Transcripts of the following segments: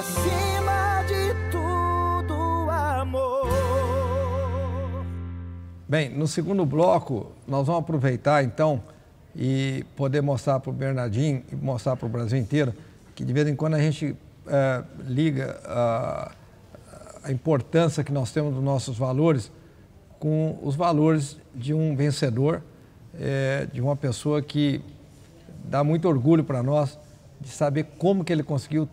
acima de tudo, amor. Bem, no segundo bloco, nós vamos aproveitar então e poder mostrar para o Bernardinho e mostrar para o Brasil inteiro que de vez em quando a gente é, liga a, ah, a importância que nós temos dos nossos valores com os valores de um vencedor, é, de uma pessoa que dá muito orgulho para nós de saber como que ele conseguiu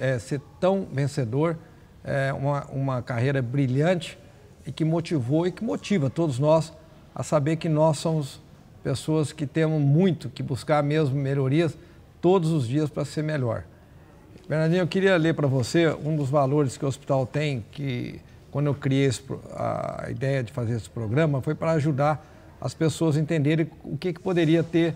é, ser tão vencedor, é, uma, uma carreira brilhante e que motivou e que motiva todos nós a saber que nós somos pessoas que temos muito que buscar mesmo melhorias todos os dias para ser melhor. Bernardinho, eu queria ler para você um dos valores que o hospital tem, que quando eu criei esse, a ideia de fazer esse programa foi para ajudar as pessoas a entenderem o que, que poderia ter,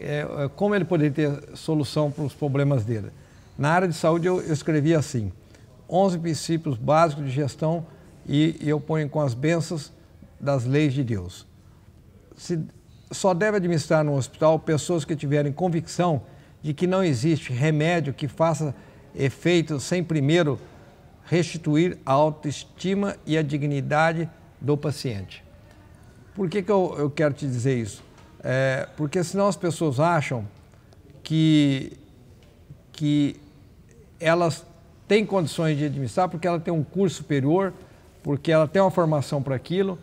é, é como ele poderia ter solução para os problemas dele. Na área de saúde, eu, escrevi assim: 11 princípios básicos de gestão e, e eu ponho com as bênçãos das leis de Deus. Se, só deve administrar no hospital pessoas que tiverem convicção de que não existe remédio que faça efeito sem primeiro restituir a autoestima e a dignidade do paciente. Por que, que eu, eu quero te dizer isso? É, porque senão as pessoas acham que, que elas têm condições de administrar porque ela tem um curso superior, porque ela tem uma formação para aquilo,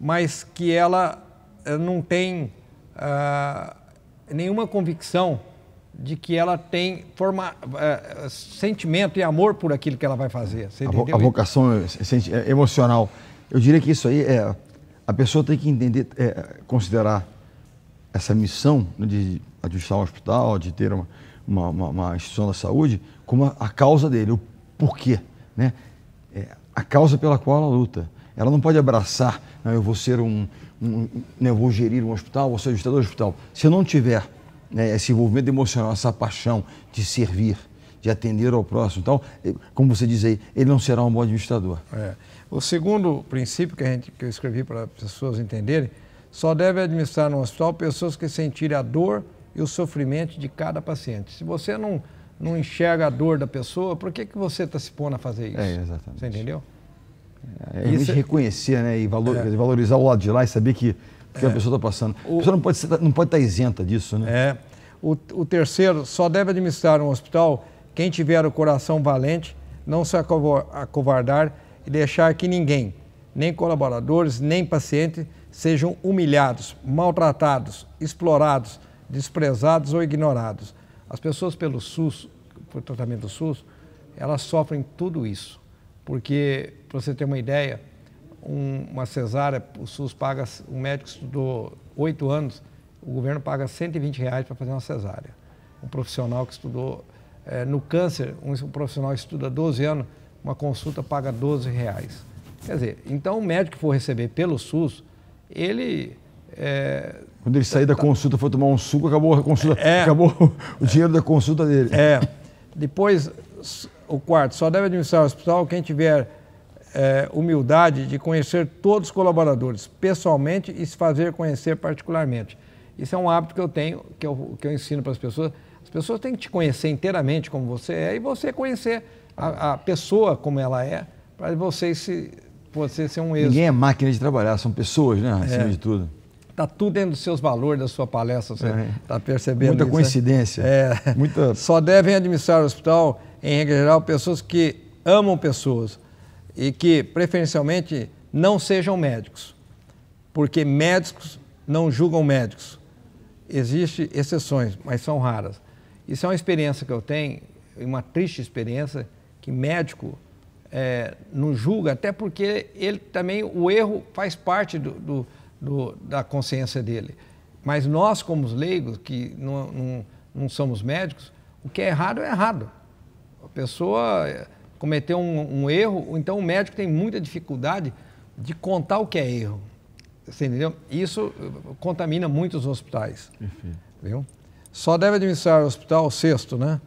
mas que ela eh, não tem ah, nenhuma convicção de que ela tem forma, eh, eh, sentimento e amor por aquilo que ela vai fazer. Você a, vo a vocação é, é é emocional. Eu diria que isso aí é. A pessoa tem que entender, é, considerar essa missão né, de administrar um hospital, de ter uma uma, uma, uma instituição da saúde como a, a, causa dele, o porquê, né? É, a causa pela qual ela luta. Ela não pode abraçar, não, eu vou ser um, um né, eu vou gerir um hospital, vou ser administrador de hospital. Se não tiver né, esse envolvimento emocional, essa paixão de servir, de atender ao próximo, então, eh, como você diz aí, ele não será um bom administrador. É. O segundo princípio que, a gente, que eu escrevi para as pessoas entenderem, só deve administrar no hospital pessoas que sentirem a dor, e o sofrimento de cada paciente. Se você não, não enxerga a dor da pessoa, por que, que você está se pondo a fazer isso? É, exatamente. Você entendeu? É, é isso... reconhecer né, e valor, é. valorizar o lado de lá e saber que, que é. a pessoa está passando. A pessoa não pode, ser, não pode estar tá isenta disso, né? É. O, o terceiro, só deve administrar um hospital quem tiver o coração valente, não se acovardar e deixar que ninguém, nem colaboradores, nem paciente, sejam humilhados, maltratados, explorados, desprezados ou ignorados. As pessoas pelo SUS, por tratamento do SUS, elas sofrem tudo isso. Porque, para você ter uma ideia, um, uma cesárea, o SUS paga, um médico estudou oito anos, o governo paga 120 reais para fazer uma cesárea. Um profissional que estudou é, no câncer, um, um profissional que estuda 12 anos, uma consulta paga 12 reais. Quer dizer, então o médico que for receber pelo SUS, ele é... Quando ele sair da consulta, foi tomar um suco, acabou a consulta, é... acabou o dinheiro da consulta dele. É. Depois, o quarto, só deve administrar o hospital quem tiver é, humildade de conhecer todos os colaboradores pessoalmente e se fazer conhecer particularmente. Isso é um hábito que eu tenho, que eu, que eu ensino para as pessoas. As pessoas têm que te conhecer inteiramente como você é e você conhecer a, a pessoa como ela é, para você, se, você ser um êxito. Ninguém é máquina de trabalhar, são pessoas, né? Acima é. de tudo. Está tudo dentro dos seus valores, da sua palestra, você está é. Tá percebendo Muita isso, né? coincidência. Né? É. Muita... Só devem administrar o hospital, em regra geral, pessoas que amam pessoas e que, preferencialmente, não sejam médicos. Porque médicos não julgam médicos. Existem exceções, mas são raras. Isso é uma experiência que eu tenho, uma triste experiência, que médico é, não julga, até porque ele também, o erro faz parte do, do do, da consciência dele. Mas nós, como os leigos, que não, não, não, somos médicos, o que é errado é errado. A pessoa eh, cometeu um, um erro, então o médico tem muita dificuldade de contar o que é erro. Você entendeu? Isso eh, contamina muito os hospitais. Viu? Só deve administrar o hospital sexto, né?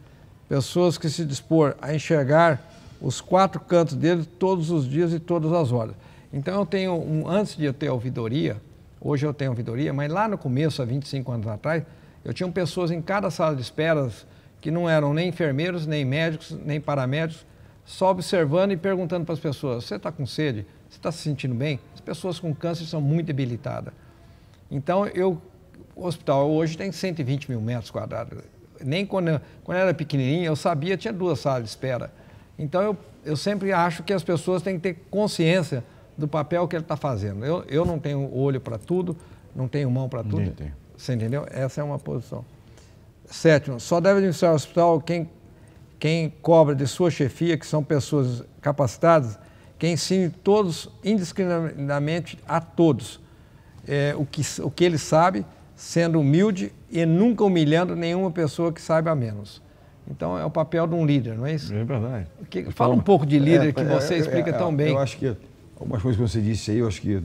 Pessoas que se dispor a enxergar os quatro cantos dele todos os dias e todas as horas. Então eu tenho, um, antes de eu ter ouvidoria, hoje eu tenho ouvidoria, mas lá no começo, há 25 anos atrás, eu tinha pessoas em cada sala de espera que não eram nem enfermeiros, nem médicos, nem paramédicos, só observando e perguntando para as pessoas: você está com sede? Você está se sentindo bem? As pessoas com câncer são muito debilitadas. Então, eu, o hospital hoje tem 120 mil metros quadrados. Nem quando, eu, quando eu era pequenininho, eu sabia tinha duas salas de espera. Então, eu, eu sempre acho que as pessoas têm que ter consciência do papel que ele está fazendo. Eu, eu não tenho olho para tudo, não tenho mão para tudo. Entendi. Você entendeu? Essa é uma posição. Sétimo, só deve administrar o hospital quem, quem cobra de sua chefia, que são pessoas capacitadas, que ensine todos, indiscriminadamente a todos, é, o, que, o que ele sabe, sendo humilde e nunca humilhando nenhuma pessoa que saiba menos. Então é o papel de um líder, não é isso? É verdade. Que, então, fala um pouco de líder é, que é, você é, explica é, tão é, bem. Eu acho que Algumas coisas que você disse aí, eu acho que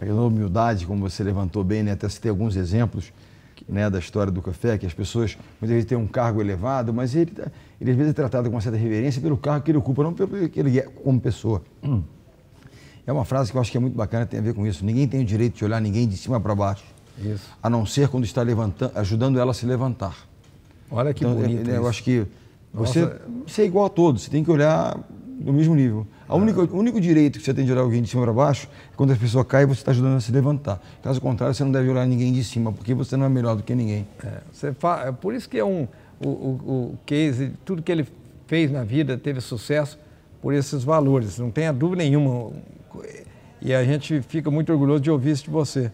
a humildade, como você levantou bem, né? até citei alguns exemplos né, da história do café, que as pessoas muitas vezes têm um cargo elevado, mas ele, tá, ele às vezes é tratado com uma certa reverência pelo cargo que ele ocupa, não pelo que ele é como pessoa. Hum. É uma frase que eu acho que é muito bacana, tem a ver com isso. Ninguém tem o direito de olhar ninguém de cima para baixo, isso. a não ser quando está levantando, ajudando ela a se levantar. Olha que então, é, bonito. É, eu acho que você, você é igual a todos, você tem que olhar no mesmo nível. A única, o único direito que você tem de olhar alguém de cima para baixo é quando a pessoa cai você está ajudando a se levantar. Caso contrário, você não deve olhar ninguém de cima, porque você não é melhor do que ninguém. É, você fala, é por isso que é um, o, o, o Case, tudo que ele fez na vida, teve sucesso por esses valores, não tenha dúvida nenhuma. E a gente fica muito orgulhoso de ouvir isso de você.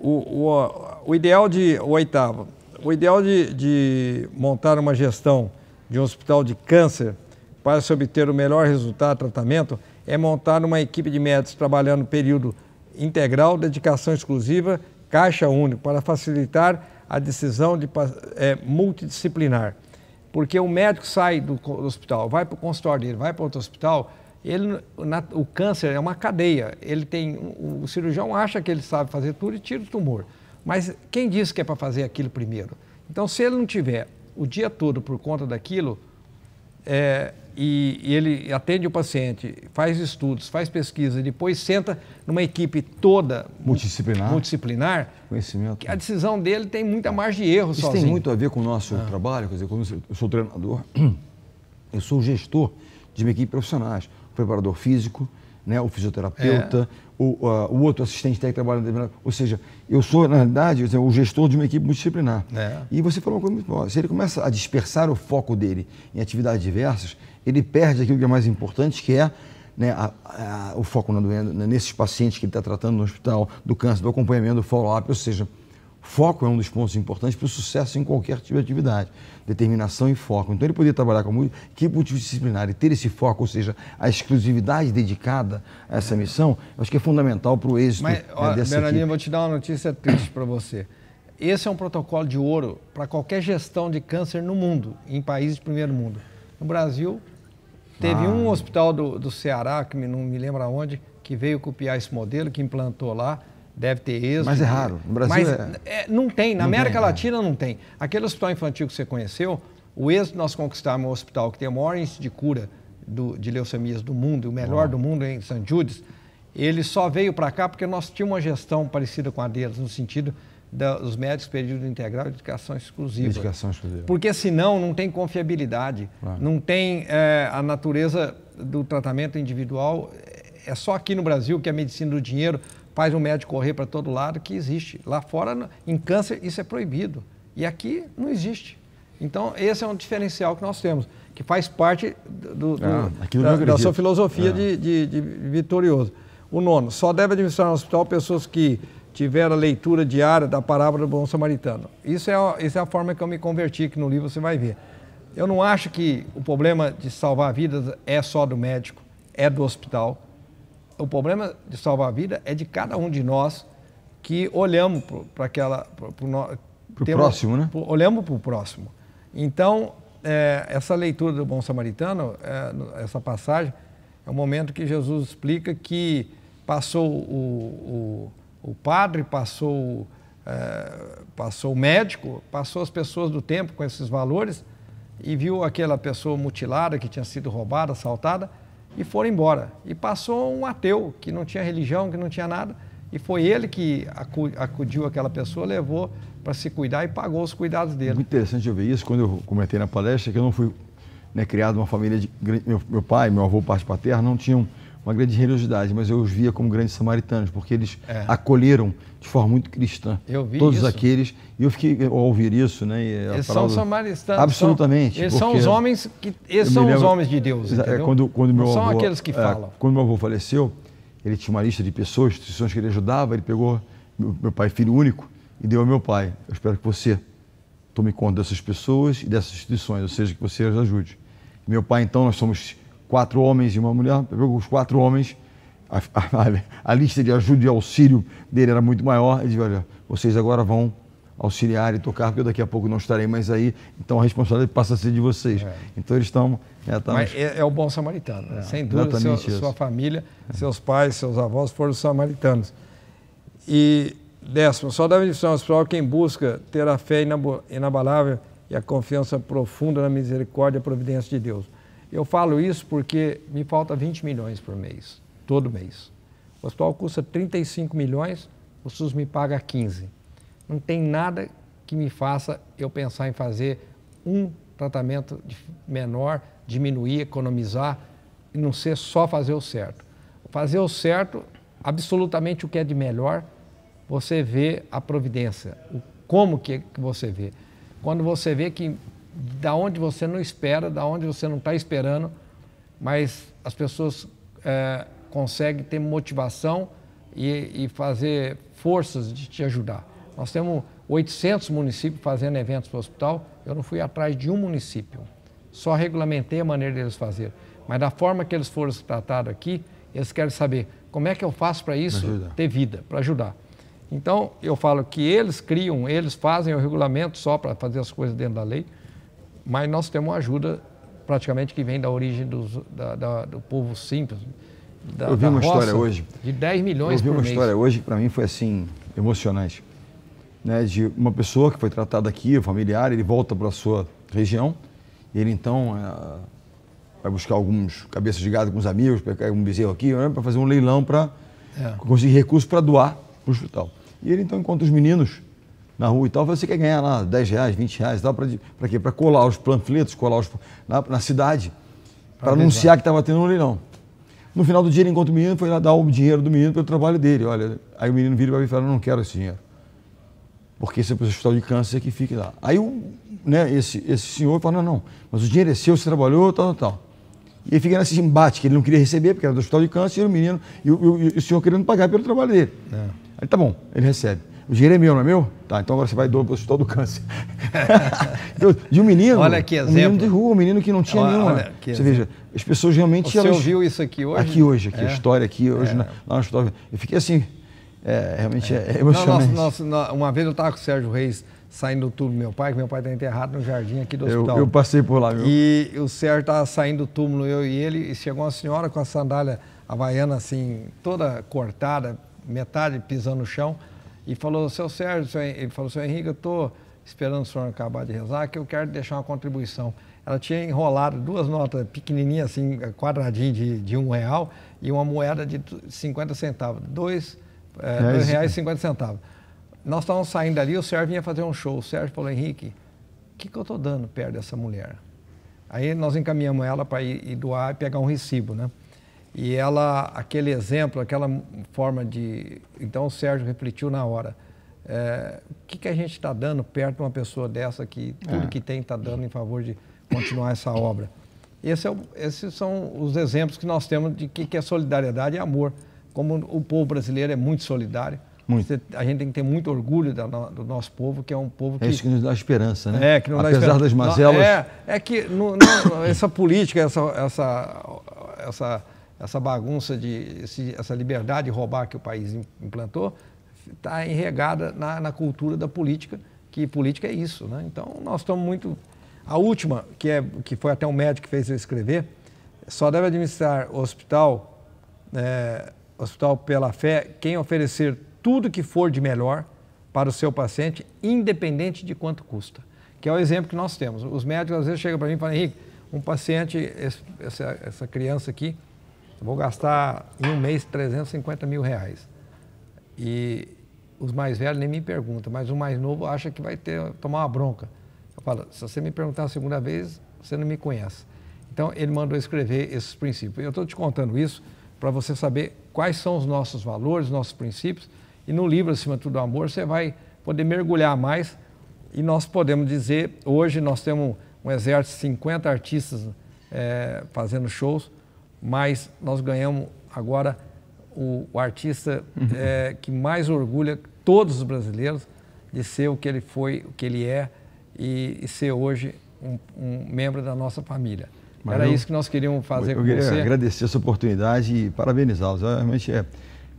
O, o, o ideal de. O oitavo. O ideal de, de montar uma gestão de um hospital de câncer para se obter o melhor resultado do tratamento, é montar uma equipe de médicos trabalhando período integral, dedicação exclusiva, caixa única, para facilitar a decisão de, é, multidisciplinar. Porque o médico sai do hospital, vai para o consultório dele, vai para outro hospital, ele, na, o câncer é uma cadeia. Ele tem, o, o cirurgião acha que ele sabe fazer tudo e tira o tumor. Mas quem disse que é para fazer aquilo primeiro? Então, se ele não tiver o dia todo por conta daquilo, é, e, e, ele atende o paciente, faz estudos, faz pesquisa, depois senta numa equipe toda multidisciplinar, multidisciplinar conhecimento. a decisão dele tem muita margem de erro Isso sozinho. tem muito a ver com o nosso ah. trabalho, quer dizer, como eu sou treinador, eu sou gestor de uma equipe de profissionais, o preparador físico, né, o fisioterapeuta, é. o, a, o, outro assistente técnico trabalha Ou seja, eu sou, na verdade, o gestor de uma equipe multidisciplinar. É. E você falou uma coisa muito boa. Se ele começa a dispersar o foco dele em atividades diversas, ele perde aquilo que é mais importante, que é né, a, a, o foco na doença, né, nesses pacientes que ele está tratando no hospital, do câncer, do acompanhamento, do follow-up, ou seja, foco é um dos pontos importantes para o sucesso em qualquer tipo de atividade, determinação e foco. Então ele poderia trabalhar como equipe multidisciplinar e ter esse foco, ou seja, a exclusividade dedicada a essa missão, Eu acho que é fundamental para o êxito Mas, né, ó, né, dessa Bernardinho, vou te dar uma notícia triste para você. Esse é um protocolo de ouro para qualquer gestão de câncer no mundo, em países de primeiro mundo. No Brasil, Teve ah. um hospital do, do Ceará, que me, não me lembro aonde, que veio copiar esse modelo, que implantou lá. Deve ter êxito. Mas é raro. No Brasil mas, é... É, não tem. Na não América tem, né? Latina não tem. Aquele hospital infantil que você conheceu, o êxito nós conquistamos um hospital que tem o maior índice de cura do, de leucemias do mundo, o melhor Uau. do mundo em St. Judas. Ele só veio para cá porque nós tínhamos uma gestão parecida com a deles, no sentido dos médicos período integral e dedicação exclusiva. Dedicação exclusiva. Porque senão não tem confiabilidade, claro. não tem é, a natureza do tratamento individual. É só aqui no Brasil que a medicina do dinheiro faz o um médico correr para todo lado que existe. Lá fora, em câncer, isso é proibido. E aqui não existe. Então, esse é um diferencial que nós temos, que faz parte do, do, ah, da, da, sua filosofia ah. de, de, de vitorioso. O nono, só deve administrar no hospital pessoas que tiver a leitura diária da parábola do bom samaritano. Isso é, a, é a forma que eu me converti, que no livro você vai ver. Eu não acho que o problema de salvar vidas é só do médico, é do hospital. O problema de salvar a vida é de cada um de nós que olhamos para aquela. Para o próximo, né? olhamos para o próximo. Então, é, essa leitura do Bom Samaritano, é, essa passagem, é o momento que Jesus explica que passou o, o o padre, passou, é, passou o médico, passou as pessoas do tempo com esses valores e viu aquela pessoa mutilada que tinha sido roubada, assaltada e foram embora. E passou um ateu que não tinha religião, que não tinha nada e foi ele que acudiu aquela pessoa, levou para se cuidar e pagou os cuidados dele. Muito interessante eu ver isso quando eu comentei na palestra que eu não fui né, criado uma família de meu, meu pai, meu avô parte paterna não tinham uma grande religiosidade, mas eu os via como grandes samaritanos, porque eles é. acolheram de forma muito cristã todos isso. aqueles. E eu fiquei ao ouvir isso, né? eles são samaritanos. Absolutamente. São, eles são os homens que eles são lembro, os homens de Deus. É, entendeu? quando, quando meu Não avô, são aqueles que é, falam. Quando meu avô faleceu, ele tinha uma lista de pessoas, instituições que ele ajudava. Ele pegou meu, meu pai, filho único, e deu ao meu pai. Eu espero que você tome conta dessas pessoas e dessas instituições, ou seja, que você as ajude. Meu pai, então, nós somos quatro homens e uma mulher, os quatro homens, a, a, a lista de ajuda e auxílio dele era muito maior, ele disse, olha, vocês agora vão auxiliar e tocar, porque eu daqui a pouco não estarei mais aí, então a responsabilidade passa a ser de vocês. É. Então eles estão. É, Mas é, é, o bom samaritano, né? É, sem dúvida, seu, sua família, é. seus pais, seus avós foram samaritanos. E décimo, só da bendição espiritual quem busca ter a fé inabalável e a confiança profunda na misericórdia e providência de Deus. Eu falo isso porque me falta 20 milhões por mês, todo mês. O hospital custa 35 milhões, o SUS me paga 15. Não tem nada que me faça eu pensar em fazer um tratamento menor, diminuir, economizar e não ser só fazer o certo. Fazer o certo, absolutamente o que é de melhor, você vê a providência, o como que você vê. Quando você vê que da onde você não espera, da onde você não está esperando, mas as pessoas é, conseguem ter motivação e, e fazer forças de te ajudar. Nós temos 800 municípios fazendo eventos para o hospital, eu não fui atrás de um município, só regulamentei a maneira deles fazer. Mas da forma que eles foram tratados aqui, eles querem saber como é que eu faço para isso ter vida, para ajudar. Então, eu falo que eles criam, eles fazem o regulamento só para fazer as coisas dentro da lei, mas nós temos uma ajuda praticamente que vem da origem dos, da, da, do povo simples. Da, eu vi uma roça, história hoje. De 10 milhões Eu vi uma mês. história hoje que para mim foi assim, emocionante. Né, de uma pessoa que foi tratada aqui, familiar, ele volta para a sua região, e ele então é, vai buscar alguns cabeças de gado com os amigos, pegar um bezerro aqui, né, para fazer um leilão para é. conseguir recursos para doar para o hospital. E ele então encontra os meninos na rua e tal, você quer ganhar lá 10 reais, 20 reais e tal, para quê? Para colar os panfletos, colar os, na, na cidade, para anunciar que estava tendo um leilão. No final do dia ele encontra o menino, foi lá dar o dinheiro do menino pelo trabalho dele. Olha, aí o menino vira e vai falar, não quero esse dinheiro. Porque se é do hospital de câncer que fique lá. Aí o, né, esse, esse senhor fala, não, não, mas o dinheiro é seu, você trabalhou, tal, tal, tal. E ele fica nesse embate que ele não queria receber, porque era do hospital de câncer, e o menino, e o, e o senhor querendo pagar pelo trabalho dele. É. Aí tá bom, ele recebe. O dinheiro é meu, não é meu? Tá, então agora você vai doar para o Hospital do Câncer. Então, de um menino. Olha que exemplo. Um menino de rua, um menino que não tinha olha, nenhuma. Olha você veja, as pessoas realmente. Você elas... ouviu isso aqui hoje? Aqui hoje, aqui, é. a história aqui, hoje é. na, lá no hospital. Eu fiquei assim, é, realmente é, emocionante. É não, nossa, nossa, uma vez eu estava com o Sérgio Reis saindo do túmulo do meu pai, que meu pai está enterrado no jardim aqui do hospital. Eu, eu passei por lá, viu? E o Sérgio estava saindo do túmulo, eu e ele, e chegou uma senhora com a sandália havaiana assim, toda cortada, metade pisando no chão e falou, seu Sérgio, seu, ele falou, seu Henrique, eu estou esperando o senhor acabar de rezar, que eu quero deixar uma contribuição. Ela tinha enrolado duas notas pequenininhas, assim, quadradinho de, de um real e uma moeda de 50 centavos, dois, é, é dois reais e 50 centavos. Nós estávamos saindo ali, o Sérgio vinha fazer um show. O Sérgio falou, Henrique, o que, que eu estou dando perto dessa mulher? Aí nós encaminhamos ela para ir, ir doar e pegar um recibo, né? E ela, aquele exemplo, aquela forma de. Então o Sérgio refletiu na hora. É, o que, que a gente está dando perto de uma pessoa dessa que tudo é. que tem está dando em favor de continuar essa obra? Esse é o, esses são os exemplos que nós temos de que, que é solidariedade e amor. Como o povo brasileiro é muito solidário, muito. a gente tem que ter muito orgulho da, do nosso povo, que é um povo é que. É isso que nos dá esperança, né? É, que não Apesar dá esperança. das mazelas. Não, é, é que no, essa política, essa, essa, essa essa bagunça, de esse, essa liberdade de roubar que o país implantou, está enregada na, na, cultura da política, que política é isso. Né? Então, nós estamos muito. A última, que, é, que foi até um médico que fez eu escrever, só deve administrar o hospital, é, hospital pela fé, quem oferecer tudo que for de melhor para o seu paciente, independente de quanto custa. Que é o exemplo que nós temos. Os médicos às vezes chegam para mim e falam, Henrique, um paciente, essa, essa criança aqui, Vou gastar em um mês 350 mil reais. E os mais velhos nem me perguntam, mas o mais novo acha que vai ter, tomar uma bronca. Eu falo, se você me perguntar a segunda vez, você não me conhece. Então, ele mandou escrever esses princípios. Eu estou te contando isso para você saber quais são os nossos valores, nossos princípios. E no livro Acima de Tudo do Amor, você vai poder mergulhar mais. E nós podemos dizer, hoje nós temos um exército de 50 artistas é, fazendo shows mas nós ganhamos agora o, o artista uhum. é, que mais orgulha todos os brasileiros de ser o que ele foi, o que ele é e, e ser hoje um, um, membro da nossa família. Mas Era eu, isso que nós queríamos fazer eu, eu queria agradecer essa oportunidade e parabenizá-los. Realmente é,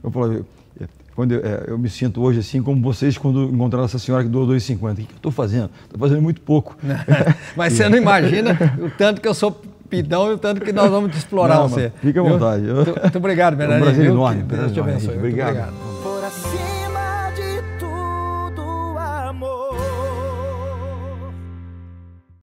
eu falo, é, quando eu, é, eu, me sinto hoje assim, como vocês quando encontraram essa senhora que doou 2,50. O que, eu estou fazendo? Estou fazendo muito pouco. Mas você não é. imagina o tanto que eu sou rapidão e o tanto que nós vamos te explorar Não, você. Fica à vontade. Muito, muito obrigado, Bernardo. Um prazer enorme. Deus te abençoe. Obrigado. obrigado.